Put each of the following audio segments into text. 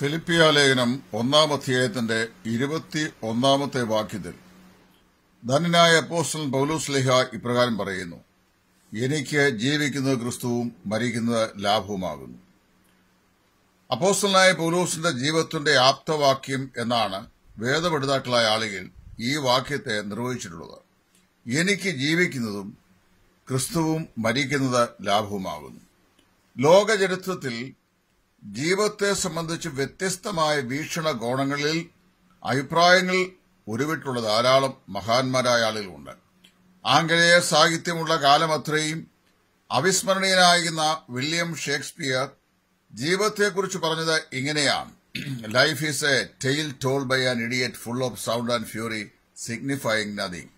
ഫിലിപ്പിയ ലേഖനം ഒന്നാം അധ്യായത്തിന്റെ ഇരുപത്തി ഒന്നാമത്തെ വാക്യത്തിൽ ധനനായ പോസ്റ്റൽ പൌലൂസ് ലേഹ ഇപ്രകാരം പറയുന്നു എനിക്ക് ജീവിക്കുന്നത് ക്രിസ്തുവും മരിക്കുന്നത് ലാഭവുമാകുന്നു അപ്പോസ്റ്റലായ പൗലൂസിന്റെ ജീവിതത്തിന്റെ ആപ്തവാക്യം എന്നാണ് വേദപഠിതാക്കളായ ആളുകൾ ഈ വാക്യത്തെ നിർവഹിച്ചിട്ടുള്ളത് എനിക്ക് ജീവിക്കുന്നതും ക്രിസ്തുവും മരിക്കുന്നത് ലാഭവുമാകുന്നു ലോകചരിത്രത്തിൽ ജീവിതത്തെ സംബന്ധിച്ച് വ്യത്യസ്തമായ വീക്ഷണകോണങ്ങളിൽ അഭിപ്രായങ്ങൾ ഉരുവിട്ടുള്ള ധാരാളം മഹാന്മാരായ ആളുകളുണ്ട് ആംഗലേയ സാഹിത്യമുള്ള കാലമത്രയും അവിസ്മരണീയനായിരുന്ന വില്യം ഷേക്സ്പിയർ ജീവിതത്തെക്കുറിച്ച് പറഞ്ഞത് ഇങ്ങനെയാണ് life is a tale told by an idiot full of sound and fury signifying nothing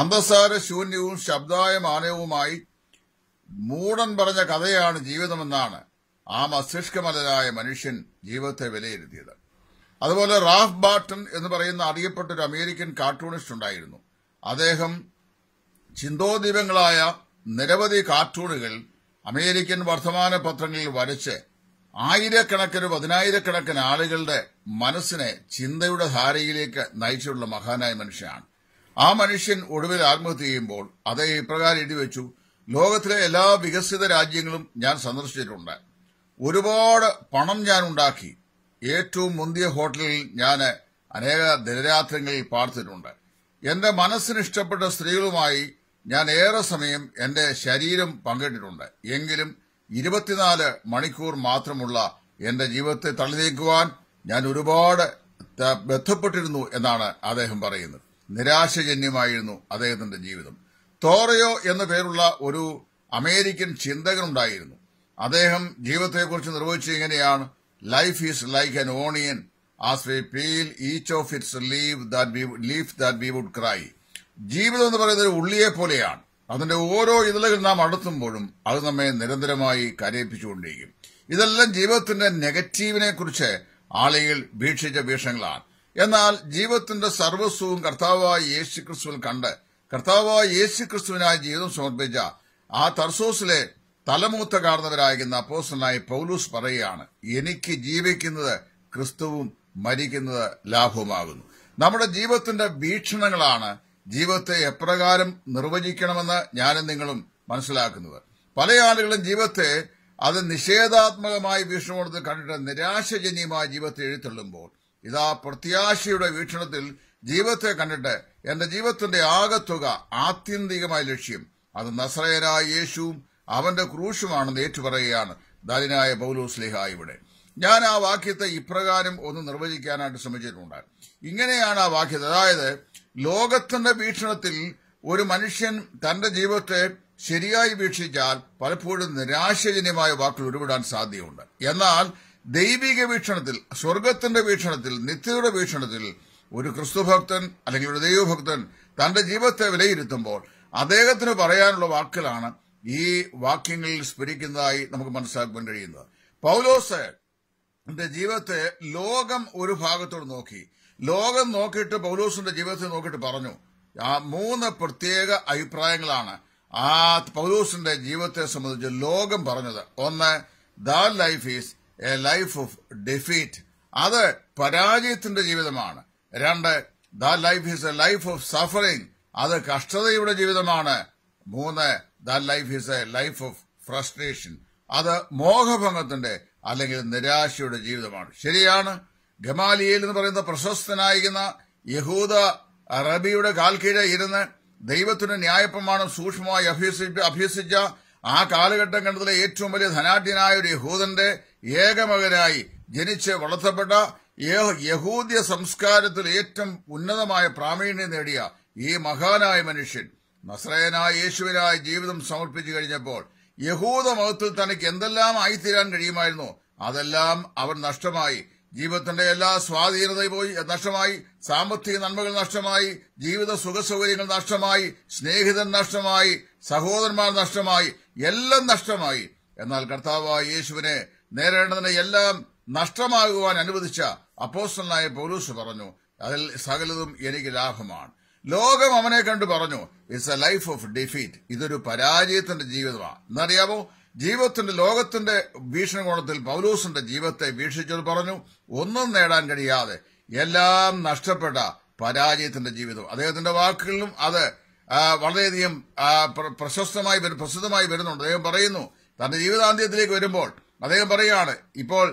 അന്തസാര ശൂന്യവും ശബ്ദായമാനവുമായി മൂടൻ പറഞ്ഞ കഥയാണ് ജീവിതമെന്നാണ് ആ മസ്തിഷ്കമലരായ മനുഷ്യൻ ജീവിതത്തെ വിലയിരുത്തിയത് അതുപോലെ റാഫ് ബാട്ടൺ എന്ന് പറയുന്ന അറിയപ്പെട്ട ഒരു അമേരിക്കൻ കാർട്ടൂണിസ്റ്റ് ഉണ്ടായിരുന്നു അദ്ദേഹം ചിന്തോദ്വീപങ്ങളായ നിരവധി കാർട്ടൂണുകൾ അമേരിക്കൻ വർത്തമാന പത്രങ്ങളിൽ വരച്ച് ആയിരക്കണക്കിന് പതിനായിരക്കണക്കിന് ആളുകളുടെ മനസ്സിനെ ചിന്തയുടെ ധാരയിലേക്ക് നയിച്ചിട്ടുള്ള മഹാനായ മനുഷ്യനാണ് ആ മനുഷ്യൻ ഒടുവിൽ ആത്മഹത്യ ചെയ്യുമ്പോൾ അതേ ഇപ്രകാരം എഴുതിവെച്ചു ലോകത്തിലെ എല്ലാ വികസിത രാജ്യങ്ങളും ഞാൻ സന്ദർശിച്ചിട്ടുണ്ട് ഒരുപാട് പണം ഞാൻ ഉണ്ടാക്കി ഏറ്റവും മുന്തിയ ഹോട്ടലിൽ ഞാൻ അനേക ദിനരാത്രങ്ങളിൽ പാർത്തിട്ടുണ്ട് എന്റെ മനസ്സിന് ഇഷ്ടപ്പെട്ട സ്ത്രീകളുമായി ഞാൻ ഏറെ സമയം എന്റെ ശരീരം പങ്കിട്ടിട്ടുണ്ട് എങ്കിലും ഇരുപത്തിനാല് മണിക്കൂർ മാത്രമുള്ള എന്റെ ജീവിതത്തെ തള്ളിനീക്കുവാൻ ഞാൻ ഒരുപാട് ബന്ധപ്പെട്ടിരുന്നു എന്നാണ് അദ്ദേഹം പറയുന്നത് നിരാശജന്യമായിരുന്നു അദ്ദേഹത്തിന്റെ ജീവിതം തോറയോ എന്ന പേരുള്ള ഒരു അമേരിക്കൻ ചിന്തകനുണ്ടായിരുന്നു അദ്ദേഹം ജീവിതത്തെക്കുറിച്ച് നിർവഹിച്ചു ഇങ്ങനെയാണ് life is like an onion as we peel each of its leave that we leaf that we would cry ജീവിതം എന്ന് പറയുന്നത് ഒരു ഉള്ളിയെ പോലെയാണ് അതിന്റെ ഓരോ ഇതളുകൾ നാം അടുത്തുമ്പോഴും അത് നമ്മെ നിരന്തരമായി കരയിപ്പിച്ചുകൊണ്ടിരിക്കും ഇതെല്ലാം ജീവിതത്തിന്റെ നെഗറ്റീവിനെ കുറിച്ച് ആളുകൾ വീക്ഷിച്ച വീക്ഷണങ്ങളാണ് എന്നാൽ ജീവിതത്തിന്റെ സർവസ്വവും കർത്താവായ യേശു ക്രിസ്തുവിൽ കണ്ട് കർത്താവായ യേശു ക്രിസ്തുവിനായി ജീവിതം സമർപ്പിച്ച ആ തർസോസിലെ തലമൂത്ത കാർന്നവരാകുന്ന അപ്പോസ്റ്റലായി പൗലൂസ് പറയുകയാണ് എനിക്ക് ജീവിക്കുന്നത് ക്രിസ്തുവും മരിക്കുന്നത് ലാഭവുമാകുന്നു നമ്മുടെ ജീവിതത്തിന്റെ വീക്ഷണങ്ങളാണ് ജീവിതത്തെ എപ്രകാരം നിർവചിക്കണമെന്ന് ഞാനും നിങ്ങളും മനസ്സിലാക്കുന്നത് പല ആളുകളും ജീവിതത്തെ അത് നിഷേധാത്മകമായി വീക്ഷണമോടത്ത് കണ്ടിട്ട് നിരാശജനീയമായ ജീവിതത്തെ എഴുത്തള്ളുമ്പോൾ ഇതാ പ്രത്യാശയുടെ വീക്ഷണത്തിൽ ജീവിതത്തെ കണ്ടിട്ട് എന്റെ ജീവിതത്തിന്റെ ആകത്തുക ആത്യന്തികമായ ലക്ഷ്യം അത് നസ്രയരായ യേശുവും അവന്റെ ക്രൂശുമാണെന്ന് ഏറ്റുപറയുകയാണ് ദാലിനായ പൗലൂസ് ലിഹ ഇവിടെ ഞാൻ ആ വാക്യത്തെ ഇപ്രകാരം ഒന്ന് നിർവചിക്കാനായിട്ട് ശ്രമിച്ചിട്ടുണ്ട് ഇങ്ങനെയാണ് ആ വാക്യത്തെ അതായത് ലോകത്തിന്റെ വീക്ഷണത്തിൽ ഒരു മനുഷ്യൻ തന്റെ ജീവിതത്തെ ശരിയായി വീക്ഷിച്ചാൽ പലപ്പോഴും നിരാശജനീയമായ വാക്കുകൾ ഉരുവിടാൻ സാധ്യതയുണ്ട് എന്നാൽ ദൈവിക വീക്ഷണത്തിൽ സ്വർഗത്തിന്റെ വീക്ഷണത്തിൽ നിത്യയുടെ വീക്ഷണത്തിൽ ഒരു ക്രിസ്തുഭക്തൻ അല്ലെങ്കിൽ ഒരു ദൈവഭക്തൻ തന്റെ ജീവിതത്തെ വിലയിരുത്തുമ്പോൾ അദ്ദേഹത്തിന് പറയാനുള്ള വാക്കുകളാണ് ഈ വാക്യങ്ങളിൽ സ്മരിക്കുന്നതായി നമുക്ക് മനസ്സിലാക്കാൻ കഴിയുന്നത് പൗലോസ് ജീവിതത്തെ ലോകം ഒരു ഭാഗത്തോട് നോക്കി ലോകം നോക്കിയിട്ട് പൗലോസിന്റെ ജീവിതത്തെ നോക്കിയിട്ട് പറഞ്ഞു ആ മൂന്ന് പ്രത്യേക അഭിപ്രായങ്ങളാണ് ആ പൗലോസിന്റെ ജീവിതത്തെ സംബന്ധിച്ച് ലോകം പറഞ്ഞത് ഒന്ന് the life is a life of defeat അത് പരാജയത്തിന്റെ ജീവിതമാണ് രണ്ട് the life is a life of suffering അത് കഷ്ടതയുടെ ജീവിതമാണ് മൂന്ന് that life is a life of frustration അത് മോഹഭംഗത്തിന്റെ അല്ലെങ്കിൽ നിരാശയുടെ ജീവിതമാണ് ശരിയാണ് ഗമാലിയേൽ എന്ന് പറയുന്ന പ്രശസ്തനായിരിക്കുന്ന യഹൂദ റബിയുടെ കാൽക്കീഴ് ഇരുന്ന് ദൈവത്തിന്റെ ന്യായപ്രമാണം സൂക്ഷ്മമായി അഭ്യസിച്ച് അഭ്യസിച്ച ആ കാലഘട്ടം കണ്ടതിലെ ഏറ്റവും വലിയ ധനാഢ്യനായ ഒരു യഹൂദന്റെ ഏകമകനായി ജനിച്ച് വളർത്തപ്പെട്ട യഹൂദ്യ സംസ്കാരത്തിൽ ഏറ്റവും ഉന്നതമായ പ്രാവീണ്യം നേടിയ ഈ മഹാനായ മനുഷ്യൻ നസ്രയനായ യേശുവിനായി ജീവിതം സമർപ്പിച്ചു കഴിഞ്ഞപ്പോൾ യഹൂദ മതത്തിൽ തനിക്ക് എന്തെല്ലാം ആയിത്തീരാൻ കഴിയുമായിരുന്നു അതെല്ലാം അവൻ നഷ്ടമായി ജീവിതത്തിന്റെ എല്ലാ സ്വാധീനതയും പോയി നഷ്ടമായി സാമ്പത്തിക നന്മകൾ നഷ്ടമായി ജീവിത സുഖസൗകര്യങ്ങൾ നഷ്ടമായി സ്നേഹിതൻ നഷ്ടമായി സഹോദരന്മാർ നഷ്ടമായി എല്ലാം നഷ്ടമായി എന്നാൽ കർത്താവായ യേശുവിനെ നേരിടേണ്ടതിനെ എല്ലാം നഷ്ടമാകുവാൻ അനുവദിച്ച അപ്പോസ്റ്റലായ പോലീസ് പറഞ്ഞു അതിൽ സകലതും എനിക്ക് ലാഭമാണ് ലോകം അവനെ കണ്ടു പറഞ്ഞു it's a life of defeat ഇതൊരു പരാജയത്തിന്റെ ജീവിതമാണ് എന്നറിയാമോ ജീവിതത്തിന്റെ ലോകത്തിന്റെ വീക്ഷണകോണത്തിൽ പൗലൂസിന്റെ ജീവിതത്തെ വീക്ഷിച്ചത് പറഞ്ഞു ഒന്നും നേടാൻ കഴിയാതെ എല്ലാം നഷ്ടപ്പെട്ട പരാജയത്തിന്റെ ജീവിതം അദ്ദേഹത്തിന്റെ വാക്കുകളിലും അത് വളരെയധികം പ്രശസ്തമായി പ്രസിദ്ധമായി വരുന്നുണ്ട് അദ്ദേഹം പറയുന്നു തന്റെ ജീവിതാന്ത്യത്തിലേക്ക് വരുമ്പോൾ അദ്ദേഹം പറയുകയാണ് ഇപ്പോൾ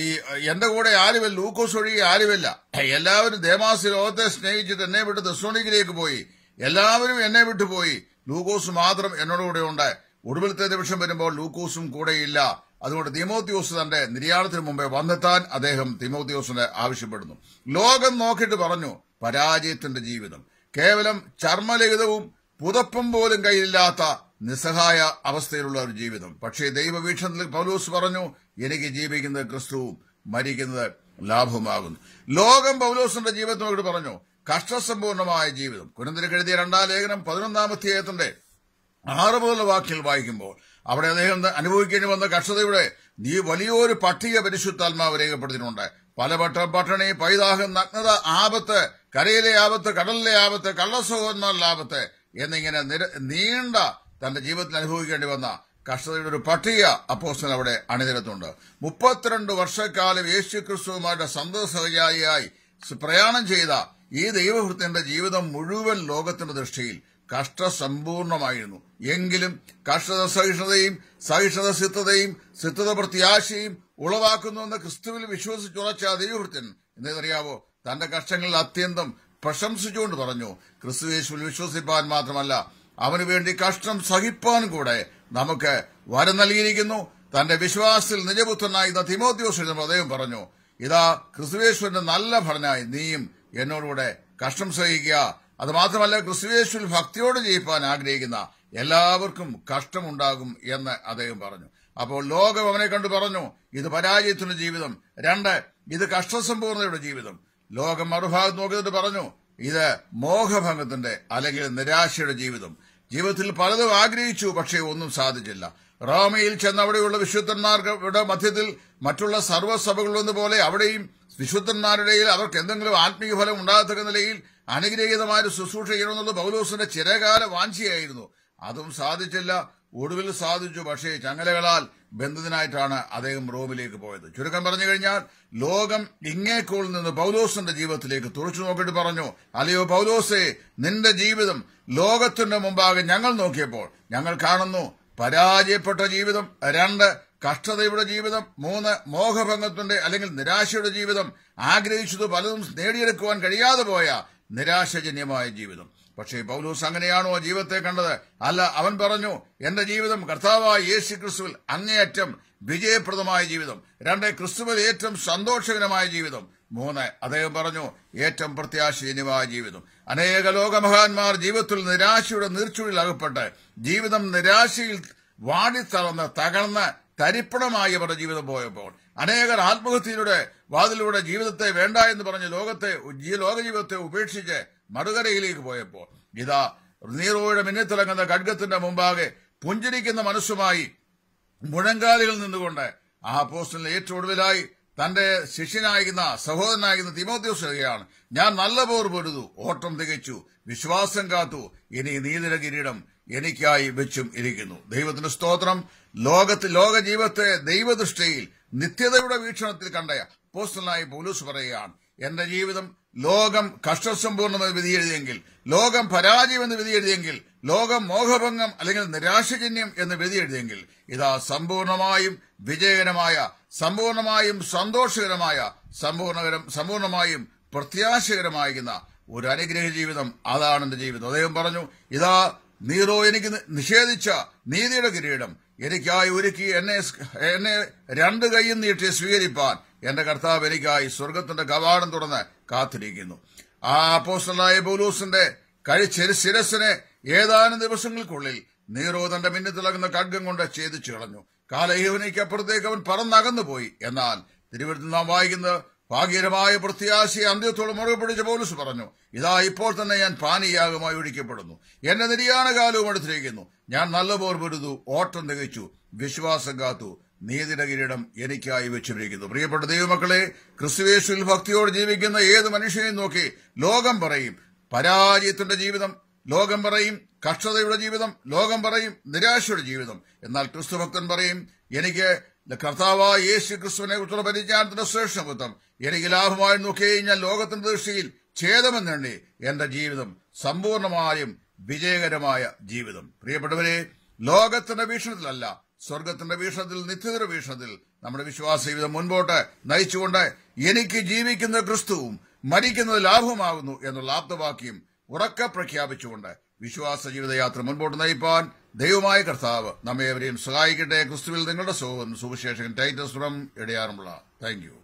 ഈ എന്റെ കൂടെ ആരുമല്ല ലൂക്കോസ് ഒഴികെ ആരുമല്ല എല്ലാവരും ദേമാസി ലോകത്തെ സ്നേഹിച്ചിട്ട് എന്നെ വിട്ട് ദസോണിക്കിലേക്ക് പോയി എല്ലാവരും എന്നെ വിട്ടു പോയി ലൂക്കോസ് മാത്രം എന്നോട് കൂടെ ഉണ്ട് ഒടുവിലത്തെ ദിവസം വരുമ്പോൾ ലൂക്കോസും കൂടെയില്ല അതുകൊണ്ട് തിമോത്യോസ് തന്റെ നിര്യാണത്തിന് മുമ്പേ വന്നെത്താൻ അദ്ദേഹം തിമോത്യോസിന് ആവശ്യപ്പെടുന്നു ലോകം നോക്കിയിട്ട് പറഞ്ഞു പരാജയത്തിന്റെ ജീവിതം കേവലം ചർമ്മലഹിതവും പുതപ്പും പോലും കയ്യിലില്ലാത്ത നിസ്സഹായ അവസ്ഥയിലുള്ള ഒരു ജീവിതം പക്ഷേ ദൈവവീക്ഷണത്തിൽ പൗലൂസ് പറഞ്ഞു എനിക്ക് ജീവിക്കുന്നത് ക്രിസ്തുവും മരിക്കുന്നത് ലാഭമാകുന്നു ലോകം പൗലോസിന്റെ ജീവിതത്തോട് പറഞ്ഞു കഷ്ടസമ്പൂർണമായ ജീവിതം കുരന്തിന് കെഴുതിയ രണ്ടാം ലേഖനം പതിനൊന്നാം ആറ് മുതലുള്ള വാക്കിൽ വായിക്കുമ്പോൾ അവിടെ അദ്ദേഹം അനുഭവിക്കേണ്ടി വന്ന കഷ്ടതയുടെ നീ വലിയൊരു പട്ടിക പരിശുദ്ധാത്മാവ് രേഖപ്പെടുത്തിയിട്ടുണ്ട് പല പട്ട പട്ടണി പൈതാഹം നഗ്നത ആപത്ത് കരയിലെ ആപത്ത് കടലിലെ ആപത്ത് കള്ളസഹോദരന്മാരുടെ ആപത്ത് എന്നിങ്ങനെ നീണ്ട തന്റെ ജീവിതത്തിൽ അനുഭവിക്കേണ്ടി വന്ന കർഷകരുടെ ഒരു പട്ടിക അപ്പോസ്റ്റൽ അവിടെ അണിനിരത്തുണ്ട് മുപ്പത്തിരണ്ട് വർഷക്കാലം യേശു ക്രിസ്തുവുമായിട്ട് സന്തസഹചാരിയായി പ്രയാണം ചെയ്ത ഈ ദൈവഭൃത്തിന്റെ ജീവിതം മുഴുവൻ ലോകത്തിന്റെ ദൃഷ്ടിയിൽ കഷ്ടസമ്പൂർണമായിരുന്നു എങ്കിലും കഷ്ടത സഹിഷ്ണുതയും സഹിഷ്ണുത സിദ്ധതയും സിദ്ധത പ്രത്യാശയും ഉളവാക്കുന്നുവെന്ന് ക്രിസ്തുവിൽ വിശ്വസിച്ചുറച്ച ദൈവഭൃത്യൻ എന്തെന്നറിയാവോ തന്റെ കഷ്ടങ്ങളിൽ അത്യന്തം പ്രശംസിച്ചുകൊണ്ട് പറഞ്ഞു ക്രിസ്തു യേശുവിൽ വിശ്വസിപ്പാൻ മാത്രമല്ല അവനു വേണ്ടി കഷ്ടം സഹിപ്പാൻ കൂടെ നമുക്ക് വരം നൽകിയിരിക്കുന്നു തന്റെ വിശ്വാസത്തിൽ നിജപുത്രനായി തിമോദ്യോസ് തിമോത്യോസ് ഹൃദയം പറഞ്ഞു ഇതാ ക്രിസ്തുവേശ്വരന്റെ നല്ല ഭടനായി നീയും എന്നോടുകൂടെ കഷ്ടം സഹിക്കുക അത് മാത്രമല്ല ക്രിസ്തുവേശ്വരിൽ ഭക്തിയോട് ജയിപ്പാൻ ആഗ്രഹിക്കുന്ന എല്ലാവർക്കും കഷ്ടമുണ്ടാകും എന്ന് അദ്ദേഹം പറഞ്ഞു അപ്പോൾ ലോകം അവനെ കണ്ടു പറഞ്ഞു ഇത് പരാജയത്തിന്റെ ജീവിതം രണ്ട് ഇത് കഷ്ടസമ്പൂർണതയുടെ ജീവിതം ലോകം മറുഭാഗത്ത് നോക്കിയിട്ട് പറഞ്ഞു ഇത് മോഹഭംഗത്തിന്റെ അല്ലെങ്കിൽ നിരാശയുടെ ജീവിതം ജീവിതത്തിൽ പലതും ആഗ്രഹിച്ചു പക്ഷേ ഒന്നും സാധിച്ചില്ല റോമയിൽ ചെന്ന് അവിടെയുള്ള വിശുദ്ധന്മാരുടെ മധ്യത്തിൽ മറ്റുള്ള സർവ്വസഭകളിലെന്ന പോലെ അവിടെയും വിശുദ്ധന്മാരുടെ അവർക്ക് എന്തെങ്കിലും ആത്മീയ ഫലം ഉണ്ടാകത്തക്ക നിലയിൽ അനുഗ്രഹീതമായ ശുശ്രൂഷ ചെയ്യണമെന്നുള്ളത് ബൗലോസിന്റെ ചിരകാല വാഞ്ചിയായിരുന്നു അതും സാധിച്ചില്ല ഒടുവിൽ സാധിച്ചു പക്ഷേ ചങ്ങലകളാൽ ബന്ധത്തിനായിട്ടാണ് അദ്ദേഹം റോമിലേക്ക് പോയത് ചുരുക്കം പറഞ്ഞു കഴിഞ്ഞാൽ ലോകം ഇങ്ങേക്കോൾ നിന്ന് പൗലോസിന്റെ ജീവിതത്തിലേക്ക് തുറച്ചു നോക്കിയിട്ട് പറഞ്ഞു അല്ലയോ പൗലോസേ നിന്റെ ജീവിതം ലോകത്തിന്റെ മുമ്പാകെ ഞങ്ങൾ നോക്കിയപ്പോൾ ഞങ്ങൾ കാണുന്നു പരാജയപ്പെട്ട ജീവിതം രണ്ട് കഷ്ടതയുടെ ജീവിതം മൂന്ന് മോഹഭംഗത്തിന്റെ അല്ലെങ്കിൽ നിരാശയുടെ ജീവിതം ആഗ്രഹിച്ചത് പലതും നേടിയെടുക്കുവാൻ കഴിയാതെ പോയ നിരാശജന്യമായ ജീവിതം പക്ഷേ പൗലൂസ് അങ്ങനെയാണോ ജീവിതത്തെ കണ്ടത് അല്ല അവൻ പറഞ്ഞു എന്റെ ജീവിതം കർത്താവായ യേശു ക്രിസ്തുവിൽ അങ്ങേയറ്റം വിജയപ്രദമായ ജീവിതം രണ്ട് ക്രിസ്തുവിൽ ഏറ്റവും സന്തോഷകരമായ ജീവിതം മൂന്ന് അദ്ദേഹം പറഞ്ഞു ഏറ്റവും പ്രത്യാശീനമായ ജീവിതം അനേക ലോകമഹാന്മാർ ജീവിതത്തിൽ നിരാശയുടെ നീർച്ചുഴിൽ അകപ്പെട്ട് ജീവിതം നിരാശയിൽ വാടിത്തളർന്ന് തകർന്ന് തരിപ്പണമായി അവരുടെ ജീവിതം പോയപ്പോൾ അനേകർ ആത്മഹത്യയിലൂടെ വാതിലൂടെ ജീവിതത്തെ വേണ്ട എന്ന് പറഞ്ഞ് ലോകത്തെ ലോകജീവിതത്തെ ഉപേക്ഷിച്ച് മറുകരയിലേക്ക് പോയപ്പോൾ ഇതാ നീറോയുടെ മിന്നിത്തിളങ്ങുന്ന ഖഡ്ഗത്തിന്റെ മുമ്പാകെ പുഞ്ചിരിക്കുന്ന മനസ്സുമായി മുഴങ്കാലികൾ നിന്നുകൊണ്ട് ആ പോസ്റ്റിന് ഏറ്റവും ഒടുവിലായി തന്റെ ശിഷ്യനായിരുന്ന സഹോദരനായിരുന്ന തിമോത്യോസ് എഴുതുകയാണ് ഞാൻ നല്ല പോർ പൊരുതു ഓട്ടം തികച്ചു വിശ്വാസം കാത്തു ഇനി നീതിര കിരീടം എനിക്കായി വെച്ചും ഇരിക്കുന്നു ദൈവത്തിന്റെ സ്തോത്രം ലോകത്ത് ലോക ജീവിതത്തെ ദൈവദൃഷ്ടിയിൽ നിത്യതയുടെ വീക്ഷണത്തിൽ കണ്ട പോസ്റ്റലായി പോലീസ് പറയുകയാണ് എന്റെ ജീവിതം ലോകം കഷ്ടസമ്പൂർണ്ണമെന്ന് വിധിയെഴുതിയെങ്കിൽ ലോകം പരാജയമെന്ന് എന്ന് വിധിയെഴുതിയെങ്കിൽ ലോകം മോഹഭംഗം അല്ലെങ്കിൽ നിരാശജന്യം എന്ന് വിധിയെഴുതിയെങ്കിൽ ഇതാ സമ്പൂർണമായും വിജയകരമായ സമ്പൂർണമായും സന്തോഷകരമായ സമ്പൂർണകരം സമ്പൂർണമായും പ്രത്യാശകരമായിരിക്കുന്ന ഒരു അനുഗ്രഹ ജീവിതം അതാണ് എന്റെ ജീവിതം അദ്ദേഹം പറഞ്ഞു ഇതാ നീറോ എനിക്ക് നിഷേധിച്ച നീതിയുടെ കിരീടം എനിക്കായി ഒരുക്കി എന്നെ എന്നെ രണ്ട് കൈയും നീട്ടി സ്വീകരിപ്പാൻ എന്റെ കർത്താവ് എനിക്കായി സ്വർഗത്തിന്റെ കവാടം തുറന്ന് കാത്തിരിക്കുന്നു ആ അപ്പോസ്റ്റലായ ബോലൂസിന്റെ കഴിച്ചൊരു ശിരസിനെ ഏതാനും ദിവസങ്ങൾക്കുള്ളിൽ നീറോ തന്റെ മിന്നി തിളങ്ങുന്ന ഖഡ്ഗം കൊണ്ട് ഛേദിച്ചു കളഞ്ഞു കാലയവനയ്ക്കപ്പുറത്തേക്ക് അവൻ പറന്നകന്നുപോയി എന്നാൽ തിരുവനന്തപുരത്ത് നാം വായിക്കുന്നത് ഭാഗ്യകരമായ പ്രത്യാശയെ അന്ത്യത്തോട് മുറുകെ പിടിച്ച പോലീസ് പറഞ്ഞു ഇതാ ഇപ്പോൾ തന്നെ ഞാൻ പാനീയാകമായി ഒഴിക്കപ്പെടുന്നു എന്റെ നിര്യാണ കാലവും അടുത്തിരിക്കുന്നു ഞാൻ നല്ല പോർ പൊരുതു ഓട്ടം തികച്ചു വിശ്വാസം കാത്തു നീതിയുടെ കിരീടം എനിക്കായി വെച്ചിരിക്കുന്നു പ്രിയപ്പെട്ട ദൈവമക്കളെ ക്രിസ്തുവേശുവിൽ ഭക്തിയോട് ജീവിക്കുന്ന ഏത് മനുഷ്യനെയും നോക്കി ലോകം പറയും പരാജയത്തിന്റെ ജീവിതം ലോകം പറയും കഷ്ടതയുടെ ജീവിതം ലോകം പറയും നിരാശയുടെ ജീവിതം എന്നാൽ ക്രിസ്തുഭക്തൻ പറയും എനിക്ക് കർത്താവായ യേശു ക്രിസ്തുവിനെ കുറിച്ചുള്ള പരിജ്ഞാനത്തിന്റെ ശ്രേഷ്ഠപുത്രം എനിക്ക് ലാഭമായി നോക്കിക്കഴിഞ്ഞാൽ ലോകത്തിന്റെ ദൃഷ്ടിയിൽ ഛേദമെന്നെണ്ണി എന്റെ ജീവിതം സമ്പൂർണമായും വിജയകരമായ ജീവിതം പ്രിയപ്പെട്ടവരെ ലോകത്തിന്റെ വീക്ഷണത്തിലല്ല സ്വർഗത്തിന്റെ വീക്ഷണത്തിൽ നിത്യതര വീക്ഷണത്തിൽ നമ്മുടെ വിശ്വാസ ജീവിതം മുൻപോട്ട് നയിച്ചുകൊണ്ട് എനിക്ക് ജീവിക്കുന്ന ക്രിസ്തുവും മരിക്കുന്നത് ലാഭമാകുന്നു എന്നുള്ള ആപ്തവാക്യം ഉറക്ക പ്രഖ്യാപിച്ചുകൊണ്ട് വിശ്വാസ ജീവിതയാത്ര മുൻപോട്ട് നയിപ്പാൻ ദൈവമായ കർത്താവ് അവരെയും സഹായിക്കട്ടെ ക്രിസ്തുവിൽ നിങ്ങളുടെ സുഖം സുവിശേഷകൻ ടൈറ്റസ് ഫ്രം ഇടയാറുമുള്ള താങ്ക് യു